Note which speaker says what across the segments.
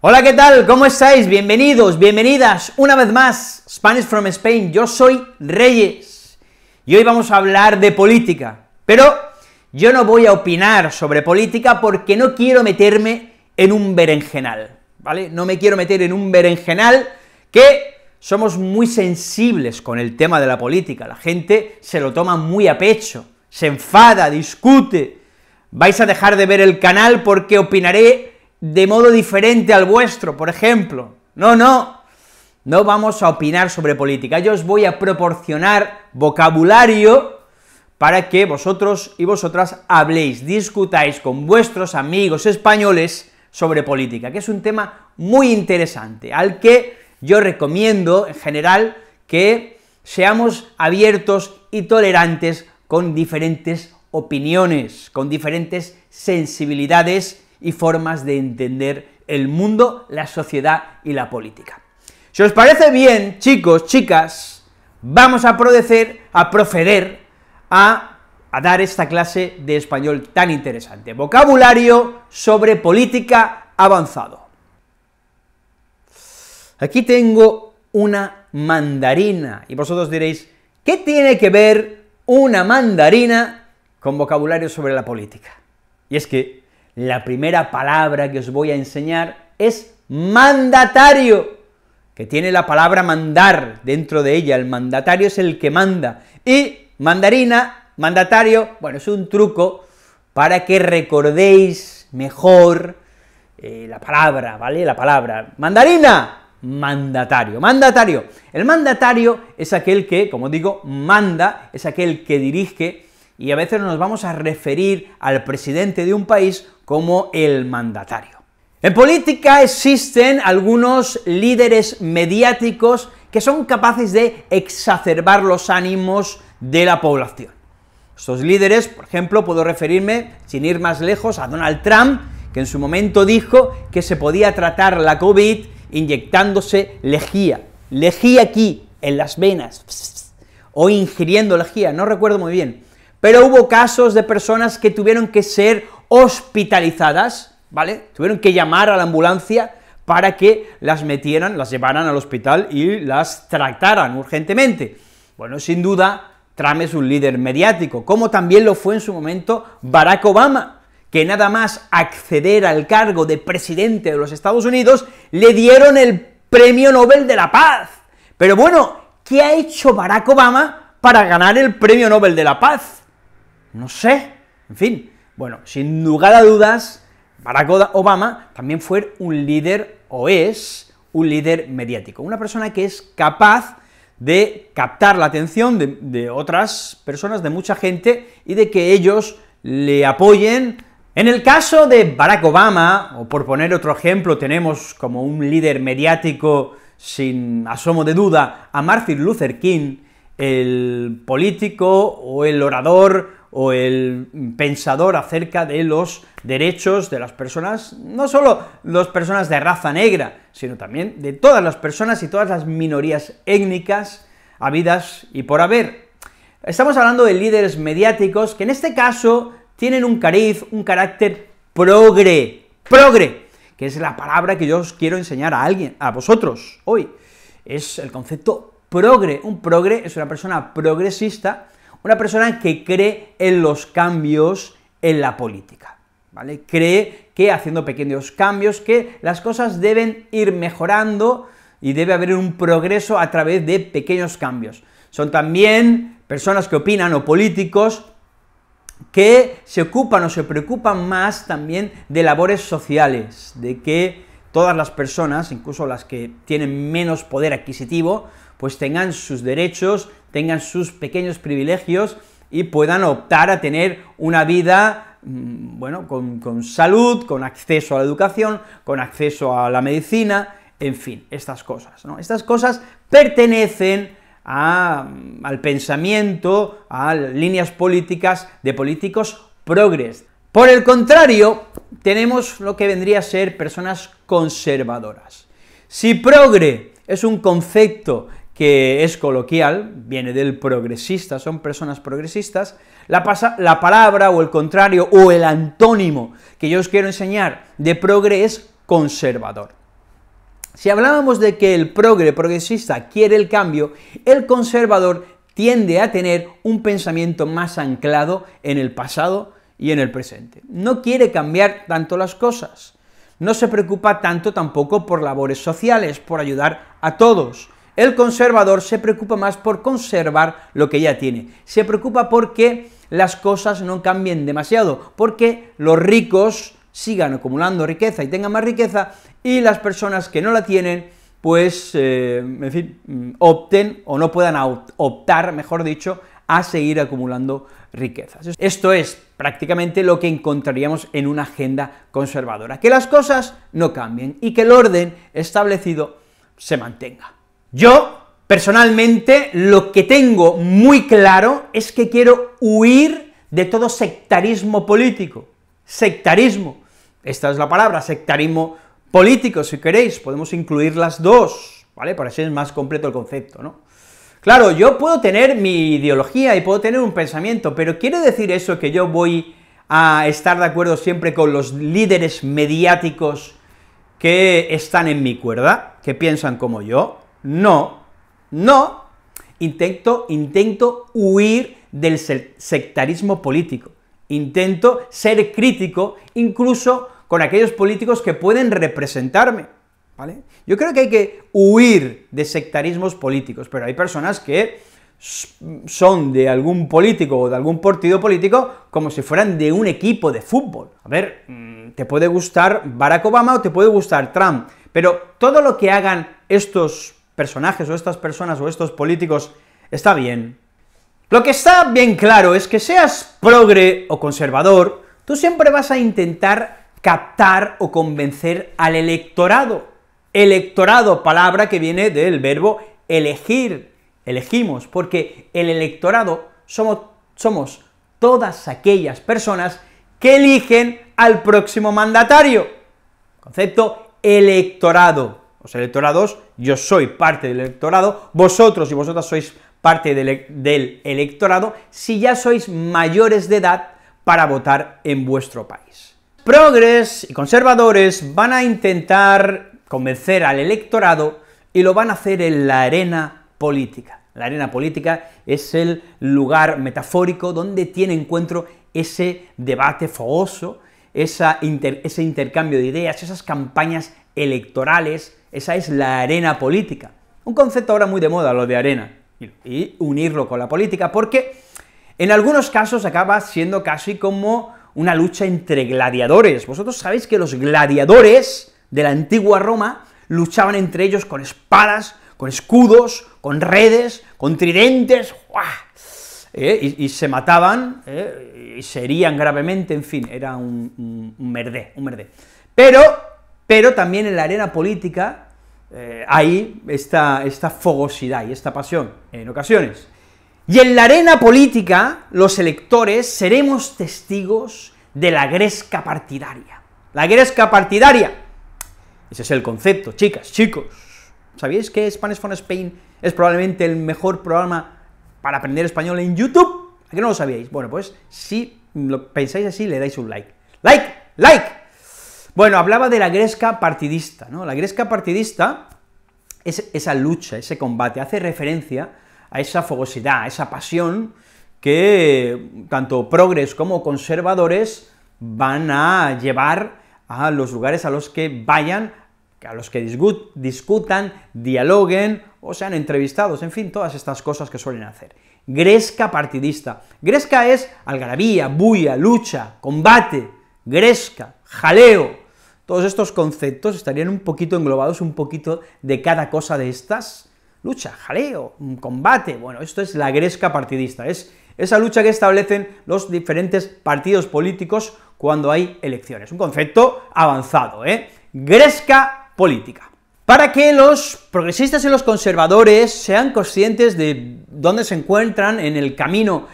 Speaker 1: Hola, ¿qué tal? ¿Cómo estáis? Bienvenidos, bienvenidas una vez más, Spanish from Spain. Yo soy Reyes y hoy vamos a hablar de política. Pero yo no voy a opinar sobre política porque no quiero meterme en un berenjenal, ¿vale? No me quiero meter en un berenjenal que somos muy sensibles con el tema de la política. La gente se lo toma muy a pecho, se enfada, discute. Vais a dejar de ver el canal porque opinaré de modo diferente al vuestro, por ejemplo. No, no, no vamos a opinar sobre política. Yo os voy a proporcionar vocabulario para que vosotros y vosotras habléis, discutáis con vuestros amigos españoles sobre política, que es un tema muy interesante, al que yo recomiendo en general que seamos abiertos y tolerantes con diferentes opiniones, con diferentes sensibilidades y formas de entender el mundo, la sociedad y la política. Si os parece bien, chicos, chicas, vamos a proceder, a proceder a, dar esta clase de español tan interesante. Vocabulario sobre política avanzado. Aquí tengo una mandarina, y vosotros diréis, ¿qué tiene que ver una mandarina con vocabulario sobre la política? Y es que la primera palabra que os voy a enseñar es mandatario, que tiene la palabra mandar dentro de ella, el mandatario es el que manda, y mandarina, mandatario, bueno, es un truco para que recordéis mejor eh, la palabra, ¿vale? La palabra, mandarina, mandatario. Mandatario. El mandatario es aquel que, como digo, manda, es aquel que dirige, y a veces nos vamos a referir al presidente de un país como el mandatario. En política existen algunos líderes mediáticos que son capaces de exacerbar los ánimos de la población. Estos líderes, por ejemplo, puedo referirme, sin ir más lejos, a Donald Trump, que en su momento dijo que se podía tratar la COVID inyectándose lejía, lejía aquí, en las venas, o ingiriendo lejía, no recuerdo muy bien. Pero hubo casos de personas que tuvieron que ser hospitalizadas, ¿vale? Tuvieron que llamar a la ambulancia para que las metieran, las llevaran al hospital y las trataran urgentemente. Bueno, sin duda, Trump es un líder mediático, como también lo fue en su momento Barack Obama, que nada más acceder al cargo de presidente de los Estados Unidos le dieron el Premio Nobel de la Paz. Pero bueno, ¿qué ha hecho Barack Obama para ganar el Premio Nobel de la Paz? No sé, en fin, bueno, sin lugar a dudas, Barack Obama también fue un líder o es un líder mediático, una persona que es capaz de captar la atención de, otras personas, de mucha gente, y de que ellos le apoyen. En el caso de Barack Obama, o por poner otro ejemplo, tenemos como un líder mediático sin asomo de duda a Martin Luther King, el político o el orador o el pensador acerca de los derechos de las personas, no solo las personas de raza negra, sino también de todas las personas y todas las minorías étnicas habidas y por haber. Estamos hablando de líderes mediáticos que en este caso tienen un cariz, un carácter progre, progre, que es la palabra que yo os quiero enseñar a alguien, a vosotros hoy. Es el concepto progre. Un progre es una persona progresista, una persona que cree en los cambios en la política, ¿vale? Cree que haciendo pequeños cambios, que las cosas deben ir mejorando y debe haber un progreso a través de pequeños cambios. Son también personas que opinan o políticos que se ocupan o se preocupan más también de labores sociales, de que todas las personas, incluso las que tienen menos poder adquisitivo, pues tengan sus derechos, tengan sus pequeños privilegios y puedan optar a tener una vida, mm, bueno, con, salud, con acceso a la educación, con acceso a la medicina, en fin, estas cosas, ¿no? Estas cosas pertenecen mm, al pensamiento, a líneas políticas de políticos progres. Por el contrario, tenemos lo que vendría a ser personas conservadoras. Si progre es un concepto que es coloquial, viene del progresista, son personas progresistas, la, pasa, la palabra o el contrario o el antónimo que yo os quiero enseñar de progre es conservador. Si hablábamos de que el progre progresista quiere el cambio, el conservador tiende a tener un pensamiento más anclado en el pasado y en el presente. No quiere cambiar tanto las cosas, no se preocupa tanto tampoco por labores sociales, por ayudar a todos, el conservador se preocupa más por conservar lo que ya tiene. Se preocupa porque las cosas no cambien demasiado, porque los ricos sigan acumulando riqueza y tengan más riqueza y las personas que no la tienen pues, eh, mm, opten o no puedan optar, mejor dicho, a seguir acumulando riquezas. Esto es prácticamente lo que encontraríamos en una agenda conservadora, que las cosas no cambien y que el orden establecido se mantenga. Yo, personalmente, lo que tengo muy claro es que quiero huir de todo sectarismo político. Sectarismo. Esta es la palabra, sectarismo político, si queréis, podemos incluir las dos, ¿vale? Para así es más completo el concepto, ¿no? Claro, yo puedo tener mi ideología y puedo tener un pensamiento, pero ¿quiere decir eso que yo voy a estar de acuerdo siempre con los líderes mediáticos que están en mi cuerda, que piensan como yo? no, no, intento, intento huir del sectarismo político. Intento ser crítico incluso con aquellos políticos que pueden representarme. ¿vale? Yo creo que hay que huir de sectarismos políticos, pero hay personas que son de algún político o de algún partido político como si fueran de un equipo de fútbol. A ver, mm, te puede gustar Barack Obama o te puede gustar Trump, pero todo lo que hagan estos personajes o estas personas o estos políticos está bien. Lo que está bien claro es que seas progre o conservador, tú siempre vas a intentar captar o convencer al electorado. Electorado, palabra que viene del verbo elegir, elegimos, porque el electorado somos, somos todas aquellas personas que eligen al próximo mandatario. Concepto electorado. Los electorados, yo soy parte del electorado, vosotros y vosotras sois parte e, del, electorado si ya sois mayores de edad para votar en vuestro país. Progres y conservadores van a intentar convencer al electorado y lo van a hacer en la arena política. La arena política es el lugar metafórico donde tiene encuentro ese debate fogoso, ese intercambio de ideas, esas campañas electorales esa es la arena política. Un concepto ahora muy de moda, lo de arena. Y unirlo con la política, porque en algunos casos acaba siendo casi como una lucha entre gladiadores. Vosotros sabéis que los gladiadores de la antigua Roma luchaban entre ellos con espadas, con escudos, con redes, con tridentes, eh, y, se mataban, eh, y se herían gravemente, en fin, era un, un, un merdé, un merdé. Pero pero también en la arena política hay eh, esta, fogosidad y esta pasión en ocasiones. Y en la arena política, los electores seremos testigos de la gresca partidaria. La gresca partidaria. Ese es el concepto, chicas, chicos. ¿Sabéis que Spanish for Spain es probablemente el mejor programa para aprender español en YouTube? ¿A qué no lo sabíais? Bueno, pues si lo pensáis así, le dais un like. ¡Like! ¡Like! Bueno, hablaba de la gresca partidista, ¿no? La gresca partidista es esa lucha, ese combate, hace referencia a esa fogosidad, a esa pasión que tanto progres como conservadores van a llevar a los lugares a los que vayan, a los que discutan, dialoguen o sean entrevistados, en fin, todas estas cosas que suelen hacer. Gresca partidista. Gresca es algarabía, bulla, lucha, combate, gresca, jaleo, todos estos conceptos estarían un poquito englobados, un poquito de cada cosa de estas. Lucha, jaleo, mm, combate, bueno, esto es la gresca partidista, es esa lucha que establecen los diferentes partidos políticos cuando hay elecciones. Un concepto avanzado, ¿eh? Gresca política. Para que los progresistas y los conservadores sean conscientes de dónde se encuentran en el camino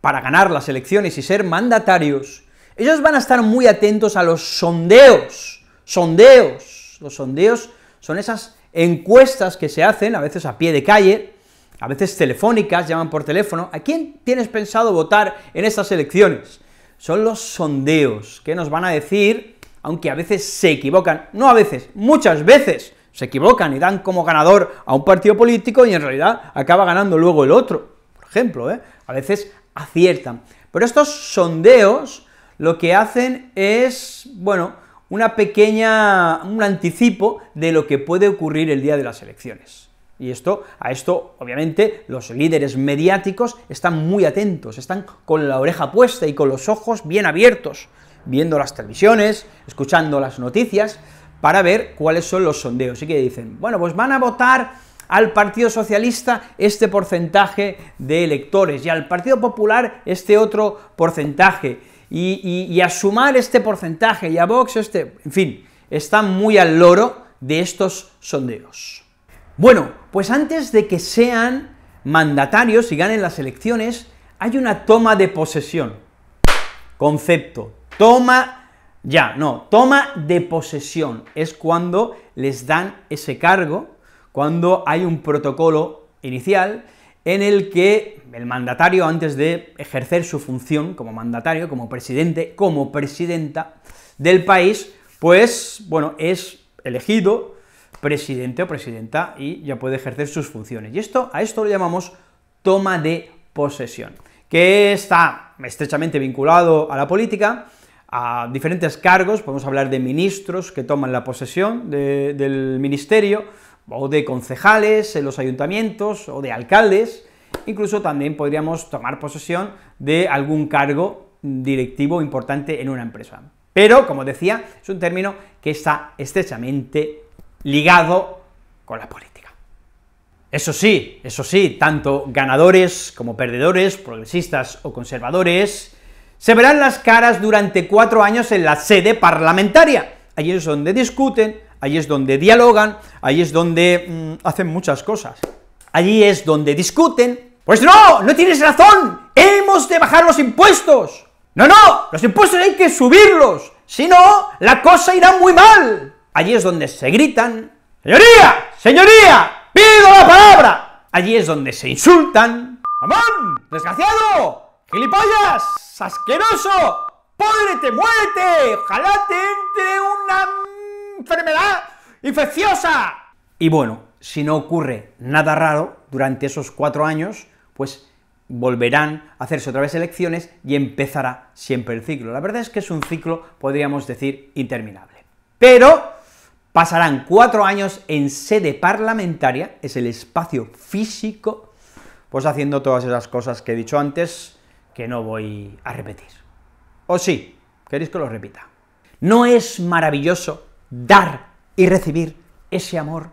Speaker 1: para ganar las elecciones y ser mandatarios, ellos van a estar muy atentos a los sondeos sondeos. Los sondeos son esas encuestas que se hacen, a veces a pie de calle, a veces telefónicas, llaman por teléfono, ¿a quién tienes pensado votar en estas elecciones? Son los sondeos que nos van a decir, aunque a veces se equivocan, no a veces, muchas veces se equivocan y dan como ganador a un partido político y en realidad acaba ganando luego el otro, por ejemplo, ¿eh? a veces aciertan. Pero estos sondeos lo que hacen es, bueno, una pequeña, un anticipo de lo que puede ocurrir el día de las elecciones. Y esto, a esto, obviamente, los líderes mediáticos están muy atentos, están con la oreja puesta y con los ojos bien abiertos, viendo las televisiones, escuchando las noticias, para ver cuáles son los sondeos. Y que dicen, bueno, pues van a votar al Partido Socialista este porcentaje de electores y al Partido Popular este otro porcentaje y, a sumar este porcentaje y a Vox este, en fin, están muy al loro de estos sondeos. Bueno, pues antes de que sean mandatarios y ganen las elecciones, hay una toma de posesión. Concepto, toma ya, no, toma de posesión es cuando les dan ese cargo, cuando hay un protocolo inicial, en el que el mandatario, antes de ejercer su función como mandatario, como presidente, como presidenta del país, pues, bueno, es elegido presidente o presidenta y ya puede ejercer sus funciones. Y esto, a esto lo llamamos toma de posesión, que está estrechamente vinculado a la política, a diferentes cargos, podemos hablar de ministros que toman la posesión del ministerio, o de concejales en los ayuntamientos o de alcaldes, incluso también podríamos tomar posesión de algún cargo directivo importante en una empresa. Pero, como decía, es un término que está estrechamente ligado con la política. Eso sí, eso sí, tanto ganadores como perdedores, progresistas o conservadores, se verán las caras durante cuatro años en la sede parlamentaria. Allí es donde discuten, allí es donde dialogan, allí es donde mm, hacen muchas cosas. Allí es donde discuten. Pues no, no tienes razón, hemos de bajar los impuestos. No, no, los impuestos hay que subirlos, si no, la cosa irá muy mal. Allí es donde se gritan, señoría, señoría, pido la palabra. Allí es donde se insultan, mamón, ¡Desgraciado! ¡Gilipollas! ¡Asqueroso! ¡Pódrete, muérete! ¡Ojalá te entre una enfermedad infecciosa. Y bueno, si no ocurre nada raro durante esos cuatro años, pues volverán a hacerse otra vez elecciones y empezará siempre el ciclo. La verdad es que es un ciclo, podríamos decir, interminable. Pero pasarán cuatro años en sede parlamentaria, es el espacio físico, pues haciendo todas esas cosas que he dicho antes, que no voy a repetir. O sí, queréis que lo repita. ¿No es maravilloso dar y recibir ese amor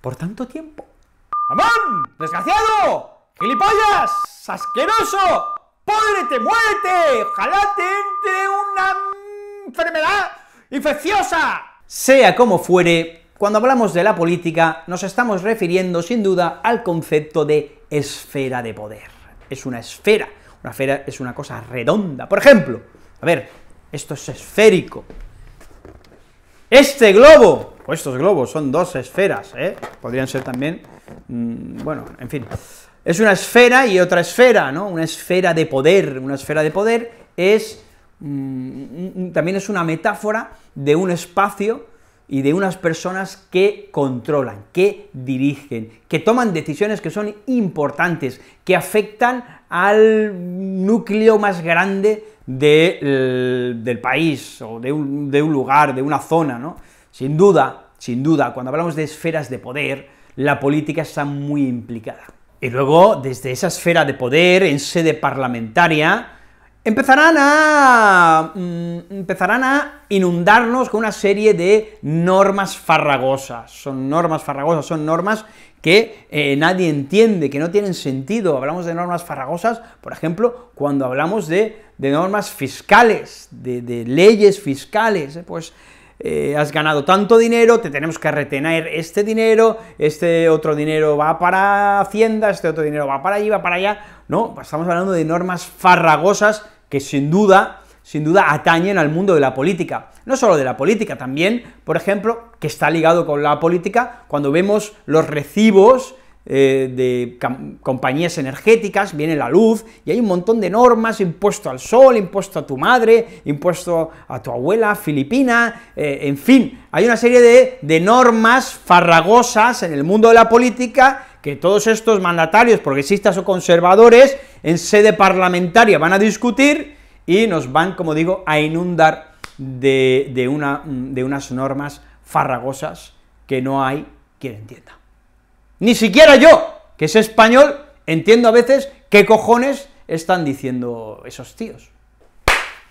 Speaker 1: por tanto tiempo. ¡Amón! ¡Desgraciado! ¡Gilipollas! ¡Asqueroso! ¡Pódrete, muérete! ¡Ojalá te entre una enfermedad infecciosa! Sea como fuere, cuando hablamos de la política nos estamos refiriendo sin duda al concepto de esfera de poder. Es una esfera. Una esfera es una cosa redonda. Por ejemplo, a ver, esto es esférico, este globo, o estos globos, son dos esferas, ¿eh? Podrían ser también, mm, bueno, en fin. Es una esfera y otra esfera, ¿no? Una esfera de poder, una esfera de poder es, mm, mm, también es una metáfora de un espacio y de unas personas que controlan, que dirigen, que toman decisiones que son importantes, que afectan al núcleo más grande del país o de un, de un, lugar, de una zona, ¿no? Sin duda, sin duda, cuando hablamos de esferas de poder, la política está muy implicada. Y luego, desde esa esfera de poder, en sede parlamentaria, empezarán a, mm, empezarán a inundarnos con una serie de normas farragosas. Son normas farragosas, son normas que eh, nadie entiende, que no tienen sentido. Hablamos de normas farragosas, por ejemplo, cuando hablamos de, normas fiscales, de, leyes fiscales, eh, pues eh, has ganado tanto dinero, te tenemos que retener este dinero, este otro dinero va para Hacienda, este otro dinero va para allí, va para allá, no, estamos hablando de normas farragosas que sin duda, sin duda atañen al mundo de la política. No solo de la política, también, por ejemplo, que está ligado con la política, cuando vemos los recibos eh, de compañías energéticas, viene la luz, y hay un montón de normas, impuesto al sol, impuesto a tu madre, impuesto a tu abuela filipina, eh, en fin, hay una serie de, de normas farragosas en el mundo de la política que todos estos mandatarios progresistas o conservadores en sede parlamentaria van a discutir y nos van, como digo, a inundar de, unas normas farragosas que no hay quien entienda. Ni siquiera yo, que es español, entiendo a veces qué cojones están diciendo esos tíos.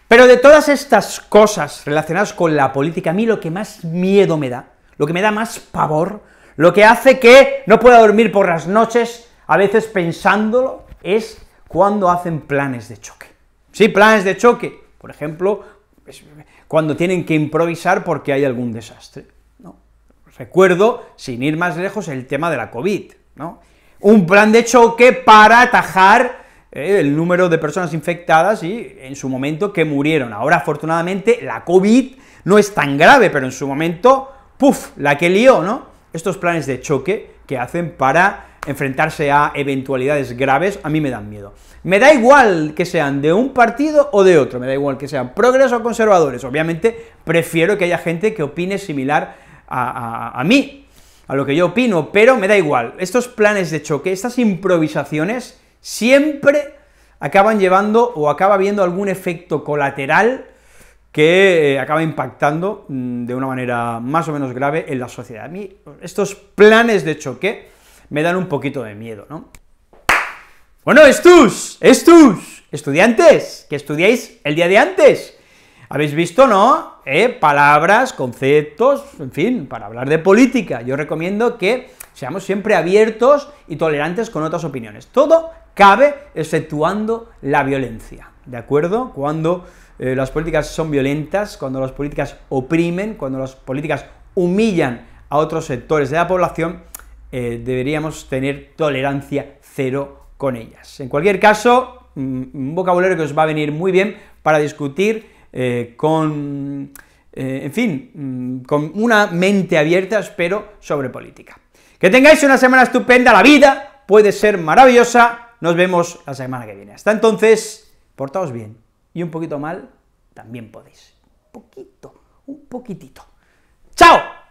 Speaker 1: Pero de todas estas cosas relacionadas con la política, a mí lo que más miedo me da, lo que me da más pavor, lo que hace que no pueda dormir por las noches, a veces pensándolo, es cuando hacen planes de choque. Sí, planes de choque. Por ejemplo, cuando tienen que improvisar porque hay algún desastre. ¿no? Recuerdo, sin ir más lejos, el tema de la COVID. ¿no? Un plan de choque para atajar eh, el número de personas infectadas y en su momento que murieron. Ahora, afortunadamente, la COVID no es tan grave, pero en su momento, ¡puf!, la que lió, ¿no? estos planes de choque que hacen para enfrentarse a eventualidades graves, a mí me dan miedo. Me da igual que sean de un partido o de otro, me da igual que sean progresos o conservadores, obviamente prefiero que haya gente que opine similar a, a mí, a lo que yo opino, pero me da igual. Estos planes de choque, estas improvisaciones, siempre acaban llevando o acaba habiendo algún efecto colateral que eh, acaba impactando mm, de una manera más o menos grave en la sociedad. A mí estos planes de choque me dan un poquito de miedo, ¿no? Bueno, estos, estos, estudiantes, que estudiáis el día de antes. Habéis visto, ¿no? Eh, palabras, conceptos, en fin, para hablar de política. Yo recomiendo que seamos siempre abiertos y tolerantes con otras opiniones. Todo cabe exceptuando la violencia, ¿de acuerdo? Cuando eh, las políticas son violentas, cuando las políticas oprimen, cuando las políticas humillan a otros sectores de la población, eh, deberíamos tener tolerancia cero con ellas. En cualquier caso, mm, un vocabulario que os va a venir muy bien para discutir eh, con, en fin, mm, con una mente abierta, espero, sobre política. Que tengáis una semana estupenda, la vida puede ser maravillosa, nos vemos la semana que viene. Hasta entonces, portaos bien y un poquito mal, también podéis. Un poquito, un poquitito. ¡Chao!